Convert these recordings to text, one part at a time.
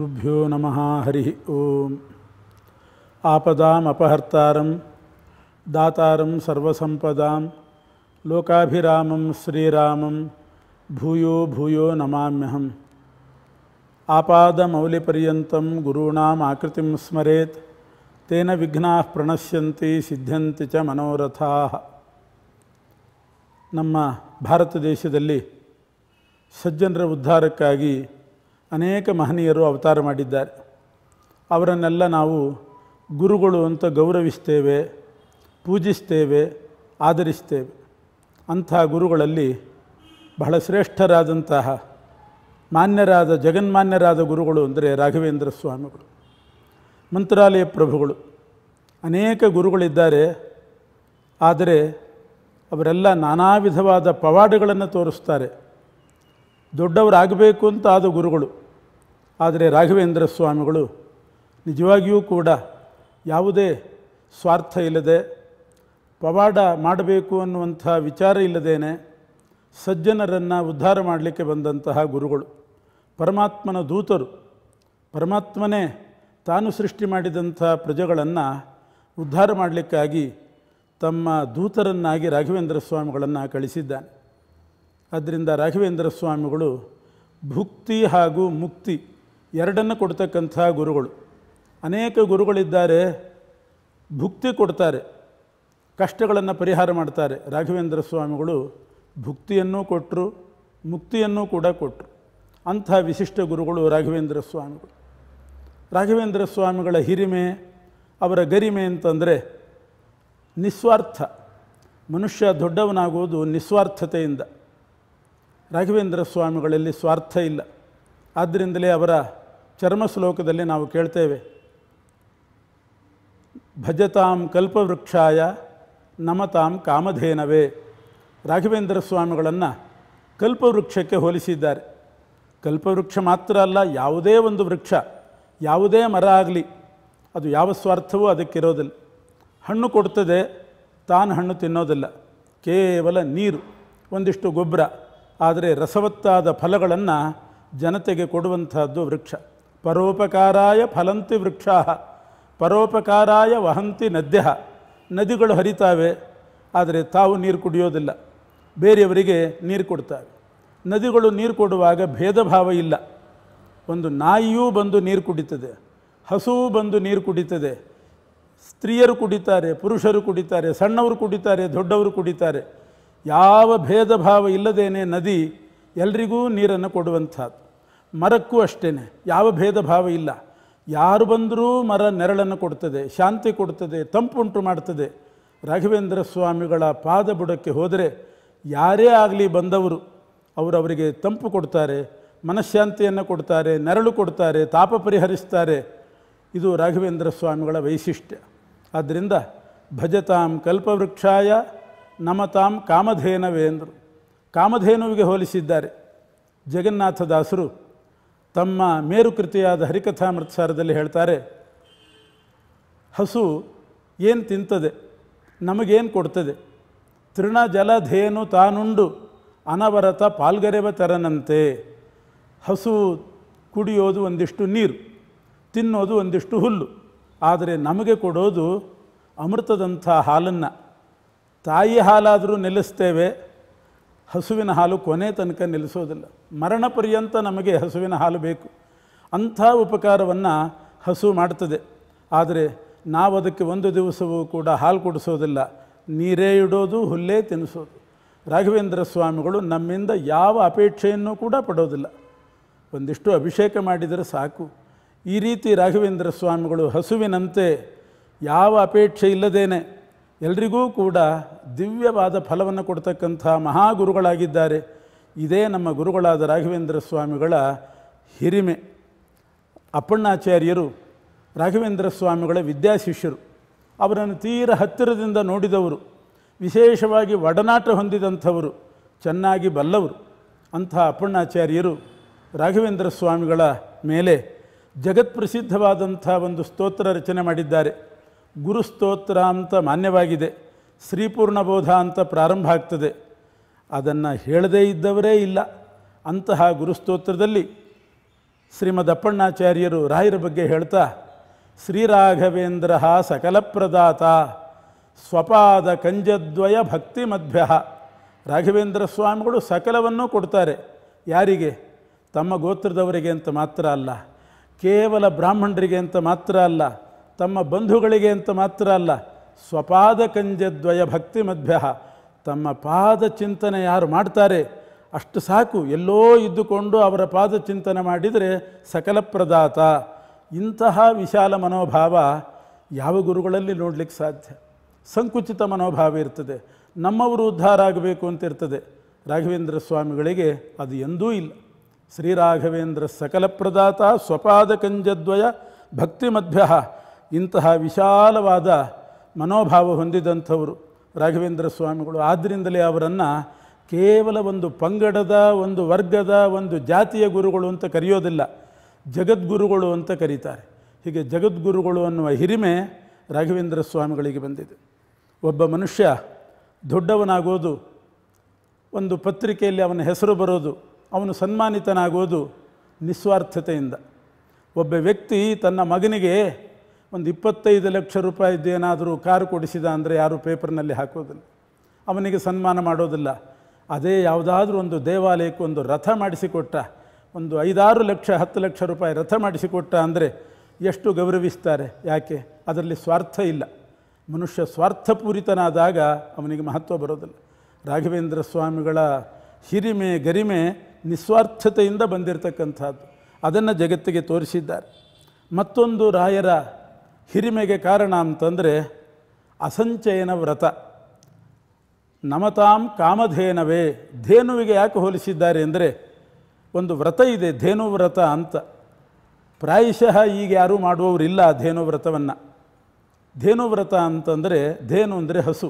ಗುರುಭ್ಯೋ ನಮಃ ಹರಿ ಓಂ ಆಪದಾಂ ಅಪಹರ್ತಾರಂ ದಾತಾರಂ ಸರ್ವಸಂಪದಾಂ ಲೋಕಾಭಿರಾಮಂ ಶ್ರೀರಾಮಂ ಭೂಯೋ ಭೂಯೋ ನಮಾಮ್ಯಹಂ ಆಪಾದಮೌಲಿಪರ್ಯಂತಂ ಗುರುಣಾಂ ಆಕೃತಿ ಸ್ಮರೆತ್ ತೇನ ವಿಘ್ನಾ ಪ್ರಣಶ್ಯಂತಿ ಸಿದ್ಧಂತಿ ಚ ಮನೋರಥಾ ನಮ್ಮ ಭಾರತ ದೇಶದಲ್ಲಿ ಸಜ್ಜನರ ಉದ್ಧಾರಕ್ಕಾಗಿ ಅನೇಕ ಮಹನೀಯರು ಅವತಾರ ಮಾಡಿದ್ದಾರೆ ಅವರನ್ನೆಲ್ಲ ನಾವು ಗುರುಗಳು ಅಂತ ಗೌರವಿಸ್ತೇವೆ ಪೂಜಿಸ್ತೇವೆ ಆಧರಿಸ್ತೇವೆ ಅಂಥ ಗುರುಗಳಲ್ಲಿ ಬಹಳ ಶ್ರೇಷ್ಠರಾದಂತಹ ಮಾನ್ಯರಾದ ಜಗನ್ಮಾನ್ಯರಾದ ಗುರುಗಳು ಅಂದರೆ ರಾಘವೇಂದ್ರ ಸ್ವಾಮಿಗಳು ಮಂತ್ರಾಲಯ ಪ್ರಭುಗಳು ಅನೇಕ ಗುರುಗಳಿದ್ದಾರೆ ಆದರೆ ಅವರೆಲ್ಲ ನಾನಾ ವಿಧವಾದ ಪವಾಡಗಳನ್ನು ತೋರಿಸ್ತಾರೆ ದೊಡ್ಡವರಾಗಬೇಕು ಅಂತ ಆದ ಗುರುಗಳು ಆದರೆ ರಾಘವೇಂದ್ರ ಸ್ವಾಮಿಗಳು ನಿಜವಾಗಿಯೂ ಕೂಡ ಯಾವುದೇ ಸ್ವಾರ್ಥ ಇಲ್ಲದೆ ಪವಾಡ ಮಾಡಬೇಕು ಅನ್ನುವಂಥ ವಿಚಾರ ಇಲ್ಲದೇನೆ ಸಜ್ಜನರನ್ನು ಉದ್ಧಾರ ಮಾಡಲಿಕ್ಕೆ ಬಂದಂತಹ ಗುರುಗಳು ಪರಮಾತ್ಮನ ದೂತರು ಪರಮಾತ್ಮನೇ ತಾನು ಸೃಷ್ಟಿ ಮಾಡಿದಂಥ ಪ್ರಜೆಗಳನ್ನು ಉದ್ಧಾರ ಮಾಡಲಿಕ್ಕಾಗಿ ತಮ್ಮ ದೂತರನ್ನಾಗಿ ರಾಘವೇಂದ್ರ ಸ್ವಾಮಿಗಳನ್ನು ಕಳಿಸಿದ್ದಾನೆ ಆದ್ದರಿಂದ ರಾಘವೇಂದ್ರ ಸ್ವಾಮಿಗಳು ಭುಕ್ತಿ ಹಾಗೂ ಮುಕ್ತಿ ಎರಡನ್ನು ಕೊಡ್ತಕ್ಕಂಥ ಗುರುಗಳು ಅನೇಕ ಗುರುಗಳಿದ್ದಾರೆ ಭುಕ್ತಿ ಕೊಡ್ತಾರೆ ಕಷ್ಟಗಳನ್ನು ಪರಿಹಾರ ಮಾಡ್ತಾರೆ ರಾಘವೇಂದ್ರ ಸ್ವಾಮಿಗಳು ಭುಕ್ತಿಯನ್ನೂ ಕೊಟ್ಟರು ಮುಕ್ತಿಯನ್ನೂ ಕೂಡ ಕೊಟ್ಟರು ಅಂಥ ವಿಶಿಷ್ಟ ಗುರುಗಳು ರಾಘವೇಂದ್ರ ಸ್ವಾಮಿಗಳು ರಾಘವೇಂದ್ರ ಸ್ವಾಮಿಗಳ ಹಿರಿಮೆ ಅವರ ಗರಿಮೆ ಅಂತಂದರೆ ನಿಸ್ವಾರ್ಥ ಮನುಷ್ಯ ದೊಡ್ಡವನಾಗುವುದು ನಿಸ್ವಾರ್ಥತೆಯಿಂದ ರಾಘವೇಂದ್ರ ಸ್ವಾಮಿಗಳಲ್ಲಿ ಸ್ವಾರ್ಥ ಇಲ್ಲ ಆದ್ದರಿಂದಲೇ ಅವರ ಚರ್ಮ ಶ್ಲೋಕದಲ್ಲಿ ನಾವು ಕೇಳ್ತೇವೆ ಭಜತಾಂ ಕಲ್ಪವೃಕ್ಷಾಯ ನಮತಾಂ ಕಾಮಧೇನವೇ ರಾಘವೇಂದ್ರ ಸ್ವಾಮಿಗಳನ್ನು ಕಲ್ಪವೃಕ್ಷಕ್ಕೆ ಹೋಲಿಸಿದ್ದಾರೆ ಕಲ್ಪವೃಕ್ಷ ಮಾತ್ರ ಅಲ್ಲ ಯಾವುದೇ ಒಂದು ವೃಕ್ಷ ಯಾವುದೇ ಮರ ಆಗಲಿ ಅದು ಯಾವ ಸ್ವಾರ್ಥವೂ ಅದಕ್ಕಿರೋದಿಲ್ಲ ಹಣ್ಣು ಕೊಡ್ತದೆ ತಾನು ಹಣ್ಣು ತಿನ್ನೋದಿಲ್ಲ ಕೇವಲ ನೀರು ಒಂದಿಷ್ಟು ಗೊಬ್ಬರ ಆದರೆ ರಸವತ್ತಾದ ಫಲಗಳನ್ನು ಜನತೆಗೆ ಕೊಡುವಂತಹದ್ದು ವೃಕ್ಷ ಪರೋಪಕಾರಾಯ ಫಲಂತಿ ವೃಕ್ಷಾ ಪರೋಪಕಾರಾಯ ವಹಂತಿ ನದ್ಯ ನದಿಗಳು ಹರಿತಾವೆ ಆದರೆ ತಾವು ನೀರು ಕುಡಿಯೋದಿಲ್ಲ ಬೇರೆಯವರಿಗೆ ನೀರು ಕೊಡ್ತಾವೆ ನದಿಗಳು ನೀರು ಕೊಡುವಾಗ ಭೇದ ಭಾವ ಇಲ್ಲ ಒಂದು ನಾಯಿಯೂ ಬಂದು ನೀರು ಕುಡಿತದೆ ಹಸುವು ಬಂದು ನೀರು ಕುಡಿತದೆ ಸ್ತ್ರೀಯರು ಕುಡಿತಾರೆ ಪುರುಷರು ಕುಡಿತಾರೆ ಸಣ್ಣವರು ಕುಡಿತಾರೆ ದೊಡ್ಡವರು ಕುಡಿತಾರೆ ಯಾವ ಭೇದ ಭಾವ ಇಲ್ಲದೇನೆ ನದಿ ಎಲ್ರಿಗೂ ನೀರನ್ನು ಕೊಡುವಂಥದ್ದು ಮರಕ್ಕೂ ಅಷ್ಟೇ ಯಾವ ಭೇದ ಭಾವ ಇಲ್ಲ ಯಾರು ಬಂದರೂ ಮರ ನೆರಳನ್ನು ಕೊಡ್ತದೆ ಶಾಂತಿ ಕೊಡ್ತದೆ ತಂಪುಂಟು ಮಾಡ್ತದೆ ರಾಘವೇಂದ್ರ ಸ್ವಾಮಿಗಳ ಪಾದ ಬುಡಕ್ಕೆ ಹೋದರೆ ಯಾರೇ ಆಗಲಿ ಬಂದವರು ಅವರವರಿಗೆ ತಂಪು ಕೊಡ್ತಾರೆ ಮನಃಶಾಂತಿಯನ್ನು ಕೊಡ್ತಾರೆ ನೆರಳು ಕೊಡ್ತಾರೆ ತಾಪ ಪರಿಹರಿಸ್ತಾರೆ ಇದು ರಾಘವೇಂದ್ರ ಸ್ವಾಮಿಗಳ ವೈಶಿಷ್ಟ್ಯ ಆದ್ದರಿಂದ ಭಜತಾಂ ಕಲ್ಪವೃಕ್ಷಾಯ ನಮತಾಂ ಕಾಮಧೇನವೇಂದ್ರು ಕಾಮಧೇನುವಿಗೆ ಹೋಲಿಸಿದ್ದಾರೆ ಜಗನ್ನಾಥದಾಸರು ತಮ್ಮ ಮೇರುಕೃತಿಯಾದ ಹರಿಕಥಾಮೃತಸಾರದಲ್ಲಿ ಹೇಳ್ತಾರೆ ಹಸು ಏನು ತಿಂತದೆ ನಮಗೇನು ಕೊಡ್ತದೆ ತೃಣ ಜಲಧೇನು ತಾನುಂಡು ಅನವರತ ಪಾಲ್ಗರೆವ ತರನಂತೆ ಹಸು ಕುಡಿಯೋದು ಒಂದಿಷ್ಟು ನೀರು ತಿನ್ನೋದು ಒಂದಿಷ್ಟು ಹುಲ್ಲು ಆದರೆ ನಮಗೆ ಕೊಡೋದು ಅಮೃತದಂಥ ಹಾಲನ್ನು ತಾಯಿ ಹಾಲಾದರೂ ನೆಲೆಸ್ತೇವೆ ಹಸುವಿನ ಹಾಲು ಕೊನೆ ತನಕ ನಿಲ್ಲಿಸೋದಿಲ್ಲ ಮರಣ ಪರ್ಯಂತ ನಮಗೆ ಹಸುವಿನ ಹಾಲು ಬೇಕು ಅಂಥ ಉಪಕಾರವನ್ನು ಹಸು ಮಾಡ್ತದೆ ಆದರೆ ನಾವು ಅದಕ್ಕೆ ಒಂದು ದಿವಸವೂ ಕೂಡ ಹಾಲು ಕುಡಿಸೋದಿಲ್ಲ ನೀರೇ ಇಡೋದು ಹುಲ್ಲೇ ತಿನ್ನಿಸೋದು ರಾಘವೇಂದ್ರ ಸ್ವಾಮಿಗಳು ನಮ್ಮಿಂದ ಯಾವ ಅಪೇಕ್ಷೆಯನ್ನು ಕೂಡ ಪಡೋದಿಲ್ಲ ಒಂದಿಷ್ಟು ಅಭಿಷೇಕ ಮಾಡಿದರೆ ಸಾಕು ಈ ರೀತಿ ರಾಘವೇಂದ್ರ ಸ್ವಾಮಿಗಳು ಹಸುವಿನಂತೆ ಯಾವ ಅಪೇಕ್ಷೆ ಇಲ್ಲದೇನೆ ಎಲ್ರಿಗೂ ಕೂಡ ದಿವ್ಯವಾದ ಫಲವನ್ನು ಕೊಡ್ತಕ್ಕಂಥ ಮಹಾಗುರುಗಳಾಗಿದ್ದಾರೆ ಇದೇ ನಮ್ಮ ಗುರುಗಳಾದ ರಾಘವೇಂದ್ರ ಸ್ವಾಮಿಗಳ ಹಿರಿಮೆ ಅಪ್ಪಣ್ಣಾಚಾರ್ಯರು ರಾಘವೇಂದ್ರ ಸ್ವಾಮಿಗಳ ವಿದ್ಯಾಶಿಷ್ಯರು ಅವರನ್ನು ತೀರ ಹತ್ತಿರದಿಂದ ನೋಡಿದವರು ವಿಶೇಷವಾಗಿ ಒಡನಾಟ ಹೊಂದಿದಂಥವರು ಚೆನ್ನಾಗಿ ಬಲ್ಲವರು ಅಂಥ ಅಪ್ಪಣ್ಣಾಚಾರ್ಯರು ರಾಘವೇಂದ್ರ ಸ್ವಾಮಿಗಳ ಮೇಲೆ ಜಗತ್ಪ್ರಸಿದ್ಧವಾದಂಥ ಒಂದು ಸ್ತೋತ್ರ ರಚನೆ ಮಾಡಿದ್ದಾರೆ ಗುರುಸ್ತೋತ್ರ ಅಂತ ಮಾನ್ಯವಾಗಿದೆ ಶ್ರೀಪೂರ್ಣಬೋಧ ಅಂತ ಪ್ರಾರಂಭ ಆಗ್ತದೆ ಅದನ್ನು ಹೇಳದೇ ಇದ್ದವರೇ ಇಲ್ಲ ಅಂತಹ ಗುರುಸ್ತೋತ್ರದಲ್ಲಿ ಅಪ್ಪಣ್ಣಾಚಾರ್ಯರು ರಾಯರ ಬಗ್ಗೆ ಹೇಳ್ತಾ ಶ್ರೀರಾಘವೇಂದ್ರ ಸಕಲ ಪ್ರದಾತ ಸ್ವಪಾದ ಕಂಜದ್ವಯ ಭಕ್ತಿ ಮಧ್ಯ ರಾಘವೇಂದ್ರ ಸ್ವಾಮಿಗಳು ಸಕಲವನ್ನು ಕೊಡ್ತಾರೆ ಯಾರಿಗೆ ತಮ್ಮ ಗೋತ್ರದವರಿಗೆ ಅಂತ ಮಾತ್ರ ಅಲ್ಲ ಕೇವಲ ಬ್ರಾಹ್ಮಣರಿಗೆ ಅಂತ ಮಾತ್ರ ಅಲ್ಲ ತಮ್ಮ ಬಂಧುಗಳಿಗೆ ಅಂತ ಮಾತ್ರ ಅಲ್ಲ ಸ್ವಪಾದ ಕಂಜದ್ವಯ ಭಕ್ತಿ ಮಧ್ಯ ತಮ್ಮ ಪಾದ ಚಿಂತನೆ ಯಾರು ಮಾಡ್ತಾರೆ ಅಷ್ಟು ಸಾಕು ಎಲ್ಲೋ ಇದ್ದುಕೊಂಡು ಅವರ ಪಾದ ಚಿಂತನೆ ಮಾಡಿದರೆ ಸಕಲ ಪ್ರದಾತ ಇಂತಹ ವಿಶಾಲ ಮನೋಭಾವ ಯಾವ ಗುರುಗಳಲ್ಲಿ ನೋಡಲಿಕ್ಕೆ ಸಾಧ್ಯ ಸಂಕುಚಿತ ಮನೋಭಾವ ಇರ್ತದೆ ನಮ್ಮವರು ಉದ್ಧಾರ ಆಗಬೇಕು ಅಂತ ಇರ್ತದೆ ರಾಘವೇಂದ್ರ ಸ್ವಾಮಿಗಳಿಗೆ ಅದು ಎಂದೂ ಇಲ್ಲ ಶ್ರೀರಾಘವೇಂದ್ರ ಸಕಲ ಪ್ರದಾತ ಸ್ವಪಾದ ಕಂಜದ್ವಯ ಭಕ್ತಿ ಮಧ್ಯ ಇಂತಹ ವಿಶಾಲವಾದ ಮನೋಭಾವ ಹೊಂದಿದಂಥವರು ರಾಘವೇಂದ್ರ ಸ್ವಾಮಿಗಳು ಆದ್ದರಿಂದಲೇ ಅವರನ್ನು ಕೇವಲ ಒಂದು ಪಂಗಡದ ಒಂದು ವರ್ಗದ ಒಂದು ಜಾತಿಯ ಗುರುಗಳು ಅಂತ ಕರೆಯೋದಿಲ್ಲ ಜಗದ್ಗುರುಗಳು ಅಂತ ಕರೀತಾರೆ ಹೀಗೆ ಜಗದ್ಗುರುಗಳು ಅನ್ನುವ ಹಿರಿಮೆ ರಾಘವೇಂದ್ರ ಸ್ವಾಮಿಗಳಿಗೆ ಬಂದಿದೆ ಒಬ್ಬ ಮನುಷ್ಯ ದೊಡ್ಡವನಾಗೋದು ಒಂದು ಪತ್ರಿಕೆಯಲ್ಲಿ ಅವನ ಹೆಸರು ಬರೋದು ಅವನು ಸನ್ಮಾನಿತನಾಗೋದು ನಿಸ್ವಾರ್ಥತೆಯಿಂದ ಒಬ್ಬ ವ್ಯಕ್ತಿ ತನ್ನ ಮಗನಿಗೆ ಒಂದು ಇಪ್ಪತ್ತೈದು ಲಕ್ಷ ರೂಪಾಯಿದ್ದು ಏನಾದರೂ ಕಾರು ಕೊಡಿಸಿದ ಅಂದರೆ ಯಾರೂ ಪೇಪರ್ನಲ್ಲಿ ಹಾಕೋದಿಲ್ಲ ಅವನಿಗೆ ಸನ್ಮಾನ ಮಾಡೋದಿಲ್ಲ ಅದೇ ಯಾವುದಾದ್ರೂ ಒಂದು ದೇವಾಲಯಕ್ಕೆ ಒಂದು ರಥ ಮಾಡಿಸಿಕೊಟ್ಟ ಒಂದು ಐದಾರು ಲಕ್ಷ ಹತ್ತು ಲಕ್ಷ ರೂಪಾಯಿ ರಥ ಮಾಡಿಸಿಕೊಟ್ಟ ಅಂದರೆ ಎಷ್ಟು ಗೌರವಿಸ್ತಾರೆ ಯಾಕೆ ಅದರಲ್ಲಿ ಸ್ವಾರ್ಥ ಇಲ್ಲ ಮನುಷ್ಯ ಸ್ವಾರ್ಥಪೂರಿತನಾದಾಗ ಅವನಿಗೆ ಮಹತ್ವ ಬರೋದಿಲ್ಲ ರಾಘವೇಂದ್ರ ಸ್ವಾಮಿಗಳ ಹಿರಿಮೆ ಗರಿಮೆ ನಿಸ್ವಾರ್ಥತೆಯಿಂದ ಬಂದಿರತಕ್ಕಂಥದ್ದು ಅದನ್ನು ಜಗತ್ತಿಗೆ ತೋರಿಸಿದ್ದಾರೆ ಮತ್ತೊಂದು ರಾಯರ ಹಿರಿಮೆಗೆ ಕಾರಣ ಅಂತಂದರೆ ಅಸಂಚಯನ ವ್ರತ ನಮತಾಂ ಕಾಮಧೇನವೇ ಧೇನುವಿಗೆ ಯಾಕೆ ಹೋಲಿಸಿದ್ದಾರೆ ಅಂದರೆ ಒಂದು ವ್ರತ ಇದೆ ಧೇನು ವ್ರತ ಅಂತ ಪ್ರಾಯಶಃ ಈಗ ಯಾರೂ ಮಾಡುವವರಿಲ್ಲ ಧೇನು ವ್ರತವನ್ನು ಧೇನು ವ್ರತ ಅಂತಂದರೆ ಧೇನು ಅಂದರೆ ಹಸು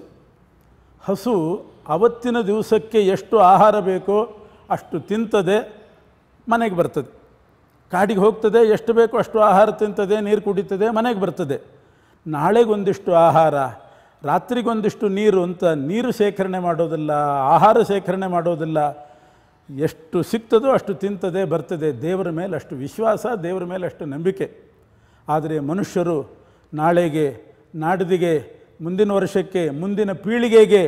ಹಸು ಅವತ್ತಿನ ದಿವಸಕ್ಕೆ ಎಷ್ಟು ಆಹಾರ ಬೇಕೋ ಅಷ್ಟು ತಿಂತದೆ ಮನೆಗೆ ಬರ್ತದೆ ಕಾಡಿಗೆ ಹೋಗ್ತದೆ ಎಷ್ಟು ಬೇಕೋ ಅಷ್ಟು ಆಹಾರ ತಿಂತದೆ ನೀರು ಕುಡಿತದೆ ಮನೆಗೆ ಬರ್ತದೆ ನಾಳೆಗೊಂದಿಷ್ಟು ಆಹಾರ ರಾತ್ರಿಗೊಂದಿಷ್ಟು ನೀರು ಅಂತ ನೀರು ಶೇಖರಣೆ ಮಾಡೋದಿಲ್ಲ ಆಹಾರ ಶೇಖರಣೆ ಮಾಡೋದಿಲ್ಲ ಎಷ್ಟು ಸಿಗ್ತದೋ ಅಷ್ಟು ತಿಂತದೆ ಬರ್ತದೆ ದೇವರ ಮೇಲೆ ಅಷ್ಟು ವಿಶ್ವಾಸ ದೇವರ ಮೇಲೆ ಅಷ್ಟು ನಂಬಿಕೆ ಆದರೆ ಮನುಷ್ಯರು ನಾಳೆಗೆ ನಾಡಿದಿಗೆ ಮುಂದಿನ ವರ್ಷಕ್ಕೆ ಮುಂದಿನ ಪೀಳಿಗೆಗೆ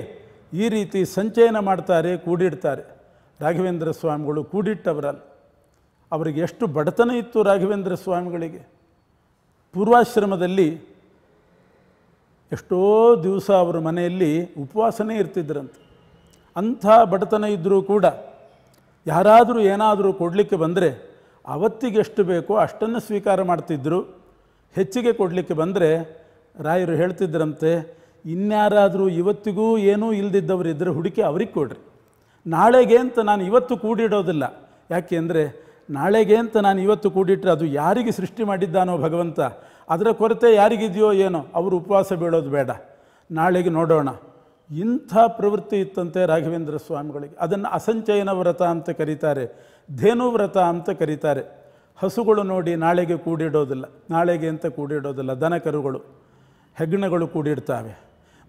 ಈ ರೀತಿ ಸಂಚಯನ ಮಾಡ್ತಾರೆ ಕೂಡಿಡ್ತಾರೆ ರಾಘವೇಂದ್ರ ಸ್ವಾಮಿಗಳು ಕೂಡಿಟ್ಟವರಲ್ಲ ಅವರಿಗೆ ಎಷ್ಟು ಬಡತನ ಇತ್ತು ರಾಘವೇಂದ್ರ ಸ್ವಾಮಿಗಳಿಗೆ ಪೂರ್ವಾಶ್ರಮದಲ್ಲಿ ಎಷ್ಟೋ ದಿವಸ ಅವರ ಮನೆಯಲ್ಲಿ ಉಪವಾಸನೇ ಇರ್ತಿದ್ರಂತೆ ಅಂಥ ಬಡತನ ಇದ್ದರೂ ಕೂಡ ಯಾರಾದರೂ ಏನಾದರೂ ಕೊಡಲಿಕ್ಕೆ ಬಂದರೆ ಅವತ್ತಿಗೆ ಎಷ್ಟು ಬೇಕೋ ಅಷ್ಟನ್ನು ಸ್ವೀಕಾರ ಮಾಡ್ತಿದ್ದರು ಹೆಚ್ಚಿಗೆ ಕೊಡಲಿಕ್ಕೆ ಬಂದರೆ ರಾಯರು ಹೇಳ್ತಿದ್ರಂತೆ ಇನ್ಯಾರಾದರೂ ಇವತ್ತಿಗೂ ಏನೂ ಇದ್ದರೆ ಹುಡುಕಿ ಅವ್ರಿಗೆ ಕೊಡ್ರಿ ನಾಳೆಗೆ ಅಂತ ನಾನು ಇವತ್ತು ಕೂಡಿಡೋದಿಲ್ಲ ಯಾಕೆ ಅಂದರೆ ನಾಳೆಗೆ ಅಂತ ನಾನು ಇವತ್ತು ಕೂಡಿಟ್ಟರೆ ಅದು ಯಾರಿಗೆ ಸೃಷ್ಟಿ ಮಾಡಿದ್ದಾನೋ ಭಗವಂತ ಅದರ ಕೊರತೆ ಯಾರಿಗಿದೆಯೋ ಏನೋ ಅವರು ಉಪವಾಸ ಬೀಳೋದು ಬೇಡ ನಾಳೆಗೆ ನೋಡೋಣ ಇಂಥ ಪ್ರವೃತ್ತಿ ಇತ್ತಂತೆ ರಾಘವೇಂದ್ರ ಸ್ವಾಮಿಗಳಿಗೆ ಅದನ್ನು ಅಸಂಚಯನ ವ್ರತ ಅಂತ ಕರೀತಾರೆ ಧೇನು ವ್ರತ ಅಂತ ಕರೀತಾರೆ ಹಸುಗಳು ನೋಡಿ ನಾಳೆಗೆ ಕೂಡಿಡೋದಿಲ್ಲ ನಾಳೆಗೆ ಅಂತ ಕೂಡಿಡೋದಿಲ್ಲ ದನಕರುಗಳು ಹೆಗ್ಣಗಳು ಕೂಡಿಡ್ತಾವೆ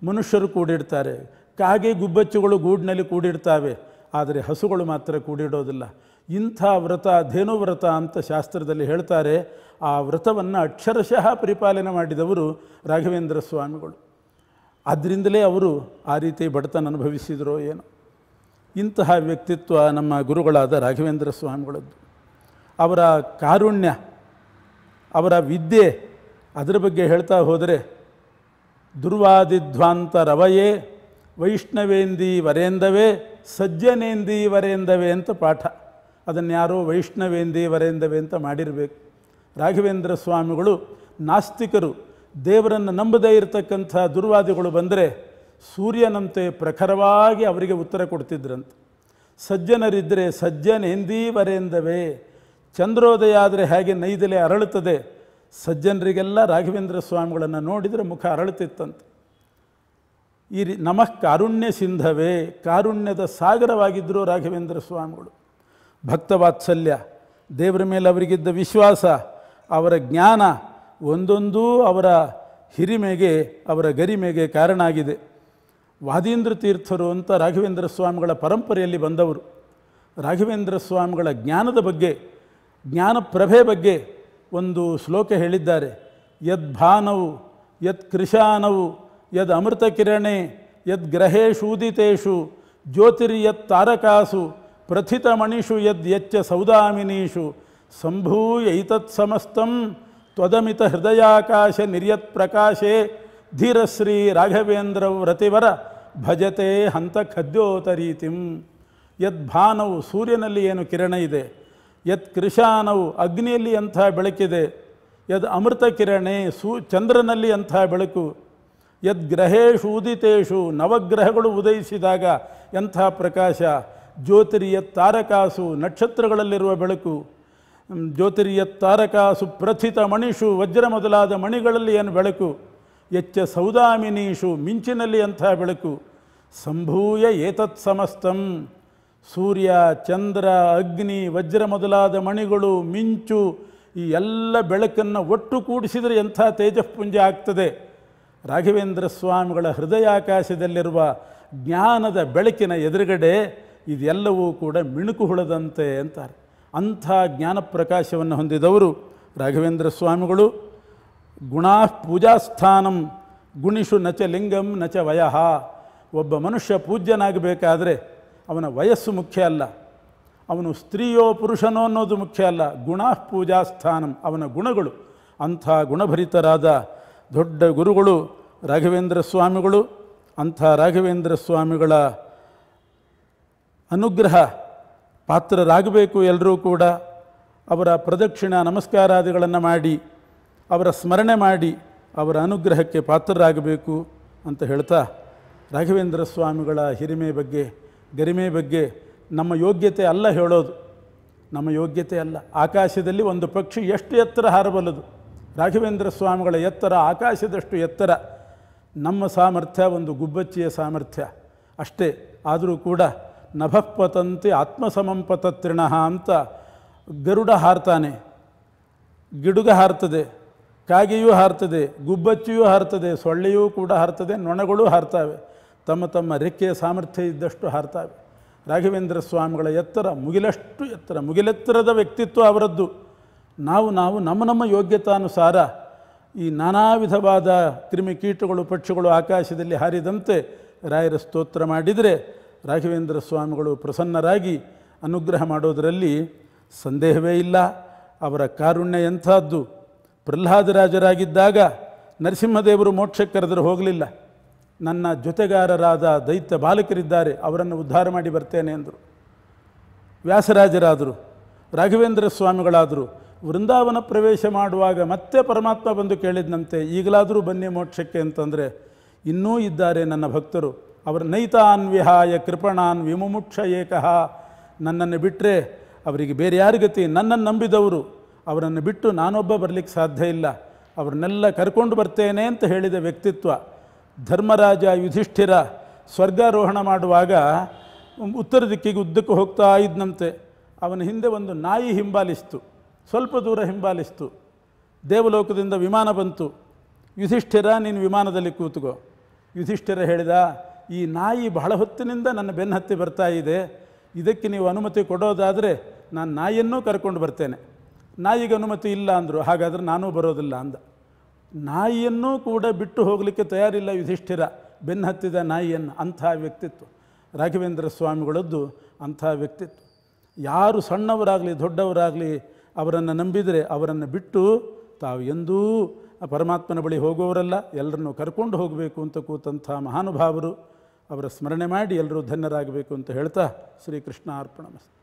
ಮನುಷ್ಯರು ಕೂಡಿಡ್ತಾರೆ ಕಾಗೆ ಗುಬ್ಬಚ್ಚುಗಳು ಗೂಡಿನಲ್ಲಿ ಕೂಡಿಡ್ತಾವೆ ಆದರೆ ಹಸುಗಳು ಮಾತ್ರ ಕೂಡಿಡೋದಿಲ್ಲ ಇಂಥ ವ್ರತ ವ್ರತ ಅಂತ ಶಾಸ್ತ್ರದಲ್ಲಿ ಹೇಳ್ತಾರೆ ಆ ವ್ರತವನ್ನು ಅಕ್ಷರಶಃ ಪರಿಪಾಲನೆ ಮಾಡಿದವರು ರಾಘವೇಂದ್ರ ಸ್ವಾಮಿಗಳು ಆದ್ದರಿಂದಲೇ ಅವರು ಆ ರೀತಿ ಬಡತನ ಅನುಭವಿಸಿದರೋ ಏನು ಇಂತಹ ವ್ಯಕ್ತಿತ್ವ ನಮ್ಮ ಗುರುಗಳಾದ ರಾಘವೇಂದ್ರ ಸ್ವಾಮಿಗಳದ್ದು ಅವರ ಕಾರುಣ್ಯ ಅವರ ವಿದ್ಯೆ ಅದರ ಬಗ್ಗೆ ಹೇಳ್ತಾ ಹೋದರೆ ದುರ್ವಾದಿಧ್ವಾಂತ ರವಯೇ ವೈಷ್ಣವೇಂದಿ ವರೇಂದವೇ ಸಜ್ಜನೇಂದಿ ವರೇಂದವೇ ಅಂತ ಪಾಠ ಅದನ್ನು ಯಾರೋ ವೈಷ್ಣವೇಂದೇ ಅಂತ ಮಾಡಿರಬೇಕು ರಾಘವೇಂದ್ರ ಸ್ವಾಮಿಗಳು ನಾಸ್ತಿಕರು ದೇವರನ್ನು ನಂಬದೇ ಇರತಕ್ಕಂಥ ದುರ್ವಾದಿಗಳು ಬಂದರೆ ಸೂರ್ಯನಂತೆ ಪ್ರಖರವಾಗಿ ಅವರಿಗೆ ಉತ್ತರ ಕೊಡ್ತಿದ್ರಂತೆ ಸಜ್ಜನರಿದ್ದರೆ ಸಜ್ಜನೆಂದೀ ಚಂದ್ರೋದಯ ಆದರೆ ಹೇಗೆ ನೈದಲೆ ಅರಳುತ್ತದೆ ಸಜ್ಜನರಿಗೆಲ್ಲ ರಾಘವೇಂದ್ರ ಸ್ವಾಮಿಗಳನ್ನು ನೋಡಿದರೆ ಮುಖ ಅರಳುತ್ತಿತ್ತಂತೆ ಈ ನಮಃ ಕಾರುಣ್ಯ ಸಿಂಧವೇ ಕಾರುಣ್ಯದ ಸಾಗರವಾಗಿದ್ದರು ರಾಘವೇಂದ್ರ ಸ್ವಾಮಿಗಳು ಭಕ್ತವಾತ್ಸಲ್ಯ ದೇವರ ಮೇಲೆ ಅವರಿಗಿದ್ದ ವಿಶ್ವಾಸ ಅವರ ಜ್ಞಾನ ಒಂದೊಂದೂ ಅವರ ಹಿರಿಮೆಗೆ ಅವರ ಗರಿಮೆಗೆ ಕಾರಣ ಆಗಿದೆ ವಾದೀಂದ್ರ ತೀರ್ಥರು ಅಂತ ರಾಘವೇಂದ್ರ ಸ್ವಾಮಿಗಳ ಪರಂಪರೆಯಲ್ಲಿ ಬಂದವರು ರಾಘವೇಂದ್ರ ಸ್ವಾಮಿಗಳ ಜ್ಞಾನದ ಬಗ್ಗೆ ಜ್ಞಾನಪ್ರಭೆ ಬಗ್ಗೆ ಒಂದು ಶ್ಲೋಕ ಹೇಳಿದ್ದಾರೆ ಯದ್ ಭಾನವು ಯತ್ ಕೃಶಾನವು ಯದ್ ಅಮೃತ ಕಿರಣೆ ಯದ್ ಗ್ರಹೇಶೂದಿತೇಶು ಜ್ಯೋತಿರ್ಯತ್ ತಾರಕಾಸು ಪ್ರಥಿತಮಣಿಷು ಯದ್ಯಚ್ಚ ಸೌದಾಮಿನೀಷು ಸಮಸ್ತಂ ತ್ವದಮಿತ ಹೃದಯಾಕಾಶ ನಿರ್ಯತ್ ಪ್ರಕಾಶೇ ಧೀರಶ್ರೀ ರಾಘವೇಂದ್ರ ವ್ರತಿವರ ಭಜತೆ ಹಂತ ಖದ್ಯೋತ ರೀತಿಂ ಯದ್ಭಾನವು ಸೂರ್ಯನಲ್ಲಿ ಏನು ಕಿರಣ ಇದೆ ಯತ್ ಕೃಷಾನವು ಅಗ್ನಿಯಲ್ಲಿ ಎಂಥ ಬೆಳಕಿದೆ ಯದ್ ಅಮೃತ ಕಿರಣೆ ಸೂ ಚಂದ್ರನಲ್ಲಿ ಎಂಥ ಬೆಳಕು ಯದ್ ಗ್ರಹೇಶು ಉದಿತೇಶು ನವಗ್ರಹಗಳು ಉದಯಿಸಿದಾಗ ಎಂಥ ಪ್ರಕಾಶ ಜ್ಯೋತಿರಿಯ ತಾರಕಾಸು ನಕ್ಷತ್ರಗಳಲ್ಲಿರುವ ಬೆಳಕು ಜ್ಯೋತಿರಿಯ ತಾರಕಾಸು ಪ್ರಥಿತ ಮಣಿಷು ವಜ್ರ ಮೊದಲಾದ ಮಣಿಗಳಲ್ಲಿ ಏನು ಬೆಳಕು ಎಚ್ಚ ಸೌದಾಮಿನೀಷು ಮಿಂಚಿನಲ್ಲಿ ಅಂಥ ಬೆಳಕು ಸಂಭೂಯ ಏತತ್ ಸಮಸ್ತಂ ಸೂರ್ಯ ಚಂದ್ರ ಅಗ್ನಿ ವಜ್ರ ಮೊದಲಾದ ಮಣಿಗಳು ಮಿಂಚು ಈ ಎಲ್ಲ ಬೆಳಕನ್ನು ಒಟ್ಟು ಕೂಡಿಸಿದರೆ ಎಂಥ ತೇಜಃಪುಂಜ ಆಗ್ತದೆ ರಾಘವೇಂದ್ರ ಸ್ವಾಮಿಗಳ ಹೃದಯಾಕಾಶದಲ್ಲಿರುವ ಜ್ಞಾನದ ಬೆಳಕಿನ ಎದುರುಗಡೆ ಇದೆಲ್ಲವೂ ಕೂಡ ಮಿಣುಕು ಹುಳದಂತೆ ಅಂತಾರೆ ಅಂಥ ಜ್ಞಾನ ಪ್ರಕಾಶವನ್ನು ಹೊಂದಿದವರು ರಾಘವೇಂದ್ರ ಸ್ವಾಮಿಗಳು ಗುಣಾ ಪೂಜಾಸ್ಥಾನಂ ಗುಣಿಷು ನಚ ಲಿಂಗಂ ನಚ ವಯಃ ಒಬ್ಬ ಮನುಷ್ಯ ಪೂಜ್ಯನಾಗಬೇಕಾದರೆ ಅವನ ವಯಸ್ಸು ಮುಖ್ಯ ಅಲ್ಲ ಅವನು ಸ್ತ್ರೀಯೋ ಪುರುಷನೋ ಅನ್ನೋದು ಮುಖ್ಯ ಅಲ್ಲ ಗುಣಾ ಪೂಜಾಸ್ಥಾನಂ ಅವನ ಗುಣಗಳು ಅಂಥ ಗುಣಭರಿತರಾದ ದೊಡ್ಡ ಗುರುಗಳು ರಾಘವೇಂದ್ರ ಸ್ವಾಮಿಗಳು ಅಂಥ ರಾಘವೇಂದ್ರ ಸ್ವಾಮಿಗಳ ಅನುಗ್ರಹ ಪಾತ್ರರಾಗಬೇಕು ಎಲ್ಲರೂ ಕೂಡ ಅವರ ಪ್ರದಕ್ಷಿಣ ನಮಸ್ಕಾರಾದಿಗಳನ್ನು ಮಾಡಿ ಅವರ ಸ್ಮರಣೆ ಮಾಡಿ ಅವರ ಅನುಗ್ರಹಕ್ಕೆ ಪಾತ್ರರಾಗಬೇಕು ಅಂತ ಹೇಳ್ತಾ ರಾಘವೇಂದ್ರ ಸ್ವಾಮಿಗಳ ಹಿರಿಮೆ ಬಗ್ಗೆ ಗರಿಮೆ ಬಗ್ಗೆ ನಮ್ಮ ಯೋಗ್ಯತೆ ಅಲ್ಲ ಹೇಳೋದು ನಮ್ಮ ಯೋಗ್ಯತೆ ಅಲ್ಲ ಆಕಾಶದಲ್ಲಿ ಒಂದು ಪಕ್ಷಿ ಎಷ್ಟು ಎತ್ತರ ಹಾರಬಲ್ಲದು ರಾಘವೇಂದ್ರ ಸ್ವಾಮಿಗಳ ಎತ್ತರ ಆಕಾಶದಷ್ಟು ಎತ್ತರ ನಮ್ಮ ಸಾಮರ್ಥ್ಯ ಒಂದು ಗುಬ್ಬಚ್ಚಿಯ ಸಾಮರ್ಥ್ಯ ಅಷ್ಟೇ ಆದರೂ ಕೂಡ ನಭಪತಂತೆ ಪತತ್ರಿಣ ಅಂತ ಗರುಡ ಹಾರ್ತಾನೆ ಗಿಡುಗ ಹಾರ್ತದೆ ಕಾಗೆಯೂ ಹಾರ್ತದೆ ಗುಬ್ಬಚ್ಚಿಯೂ ಹಾರ್ತದೆ ಸೊಳ್ಳೆಯೂ ಕೂಡ ಹಾರ್ತದೆ ನೊಣಗಳೂ ಹಾರ್ತಾವೆ ತಮ್ಮ ತಮ್ಮ ರೆಕ್ಕೆಯ ಸಾಮರ್ಥ್ಯ ಇದ್ದಷ್ಟು ಹಾರ್ತಾವೆ ರಾಘವೇಂದ್ರ ಸ್ವಾಮಿಗಳ ಎತ್ತರ ಮುಗಿಲಷ್ಟು ಎತ್ತರ ಮುಗಿಲೆತ್ತರದ ವ್ಯಕ್ತಿತ್ವ ಅವರದ್ದು ನಾವು ನಾವು ನಮ್ಮ ನಮ್ಮ ಯೋಗ್ಯತಾನುಸಾರ ಈ ನಾನಾ ವಿಧವಾದ ಕ್ರಿಮಿಕೀಟಗಳು ಪಕ್ಷಿಗಳು ಆಕಾಶದಲ್ಲಿ ಹಾರಿದಂತೆ ರಾಯರ ಸ್ತೋತ್ರ ಮಾಡಿದರೆ ರಾಘವೇಂದ್ರ ಸ್ವಾಮಿಗಳು ಪ್ರಸನ್ನರಾಗಿ ಅನುಗ್ರಹ ಮಾಡೋದರಲ್ಲಿ ಸಂದೇಹವೇ ಇಲ್ಲ ಅವರ ಕಾರುಣ್ಯ ಎಂಥದ್ದು ಪ್ರಹ್ಲಾದರಾಜರಾಗಿದ್ದಾಗ ನರಸಿಂಹದೇವರು ಮೋಕ್ಷಕ್ಕೆ ಕರೆದರೂ ಹೋಗಲಿಲ್ಲ ನನ್ನ ಜೊತೆಗಾರರಾದ ದೈತ್ಯ ಬಾಲಕರಿದ್ದಾರೆ ಅವರನ್ನು ಉದ್ಧಾರ ಮಾಡಿ ಬರ್ತೇನೆ ಎಂದರು ವ್ಯಾಸರಾಜರಾದರು ರಾಘವೇಂದ್ರ ಸ್ವಾಮಿಗಳಾದರು ವೃಂದಾವನ ಪ್ರವೇಶ ಮಾಡುವಾಗ ಮತ್ತೆ ಪರಮಾತ್ಮ ಬಂದು ಕೇಳಿದನಂತೆ ಈಗಲಾದರೂ ಬನ್ನಿ ಮೋಕ್ಷಕ್ಕೆ ಅಂತಂದರೆ ಇನ್ನೂ ಇದ್ದಾರೆ ನನ್ನ ಭಕ್ತರು ಅವರ ನೈತಾನ್ ವಿಹಾಯ ಕೃಪಣಾನ್ ವಿಮುಮುಕ್ಷ ಏಕಹ ನನ್ನನ್ನು ಬಿಟ್ಟರೆ ಅವರಿಗೆ ಬೇರೆ ಯಾರ ಗತಿ ನನ್ನನ್ನು ನಂಬಿದವರು ಅವರನ್ನು ಬಿಟ್ಟು ನಾನೊಬ್ಬ ಬರಲಿಕ್ಕೆ ಸಾಧ್ಯ ಇಲ್ಲ ಅವ್ರನ್ನೆಲ್ಲ ಕರ್ಕೊಂಡು ಬರ್ತೇನೆ ಅಂತ ಹೇಳಿದ ವ್ಯಕ್ತಿತ್ವ ಧರ್ಮರಾಜ ಯುಧಿಷ್ಠಿರ ಸ್ವರ್ಗಾರೋಹಣ ಮಾಡುವಾಗ ಉತ್ತರ ದಿಕ್ಕಿಗೆ ಉದ್ದಕ್ಕೆ ಹೋಗ್ತಾ ಇದ್ದಂತೆ ಅವನ ಹಿಂದೆ ಒಂದು ನಾಯಿ ಹಿಂಬಾಲಿಸ್ತು ಸ್ವಲ್ಪ ದೂರ ಹಿಂಬಾಲಿಸ್ತು ದೇವಲೋಕದಿಂದ ವಿಮಾನ ಬಂತು ಯುಧಿಷ್ಠಿರ ನೀನು ವಿಮಾನದಲ್ಲಿ ಕೂತ್ಕೋ ಯುಧಿಷ್ಠಿರ ಹೇಳಿದ ಈ ನಾಯಿ ಬಹಳ ಹೊತ್ತಿನಿಂದ ನನ್ನ ಬೆನ್ನು ಹತ್ತಿ ಬರ್ತಾ ಇದೆ ಇದಕ್ಕೆ ನೀವು ಅನುಮತಿ ಕೊಡೋದಾದರೆ ನಾನು ನಾಯಿಯನ್ನೂ ಕರ್ಕೊಂಡು ಬರ್ತೇನೆ ನಾಯಿಗೆ ಅನುಮತಿ ಇಲ್ಲ ಅಂದರು ಹಾಗಾದರೆ ನಾನೂ ಬರೋದಿಲ್ಲ ಅಂದ ನಾಯಿಯನ್ನೂ ಕೂಡ ಬಿಟ್ಟು ಹೋಗಲಿಕ್ಕೆ ತಯಾರಿಲ್ಲ ಯುಧಿಷ್ಠಿರ ಬೆನ್ನು ಹತ್ತಿದ ನಾಯಿಯನ್ನು ಅಂಥ ವ್ಯಕ್ತಿತ್ವ ರಾಘವೇಂದ್ರ ಸ್ವಾಮಿಗಳದ್ದು ಅಂಥ ವ್ಯಕ್ತಿತ್ವ ಯಾರು ಸಣ್ಣವರಾಗಲಿ ದೊಡ್ಡವರಾಗಲಿ ಅವರನ್ನು ನಂಬಿದರೆ ಅವರನ್ನು ಬಿಟ್ಟು ತಾವು ಎಂದೂ ಪರಮಾತ್ಮನ ಬಳಿ ಹೋಗುವವರಲ್ಲ ಎಲ್ಲರನ್ನೂ ಕರ್ಕೊಂಡು ಹೋಗಬೇಕು ಅಂತ ಕೂತಂಥ ಮಹಾನುಭಾವರು ಅವರ ಸ್ಮರಣೆ ಮಾಡಿ ಎಲ್ಲರೂ ಧನ್ಯರಾಗಬೇಕು ಅಂತ ಹೇಳ್ತಾ ಶ್ರೀಕೃಷ್ಣ ಅರ್ಪಣ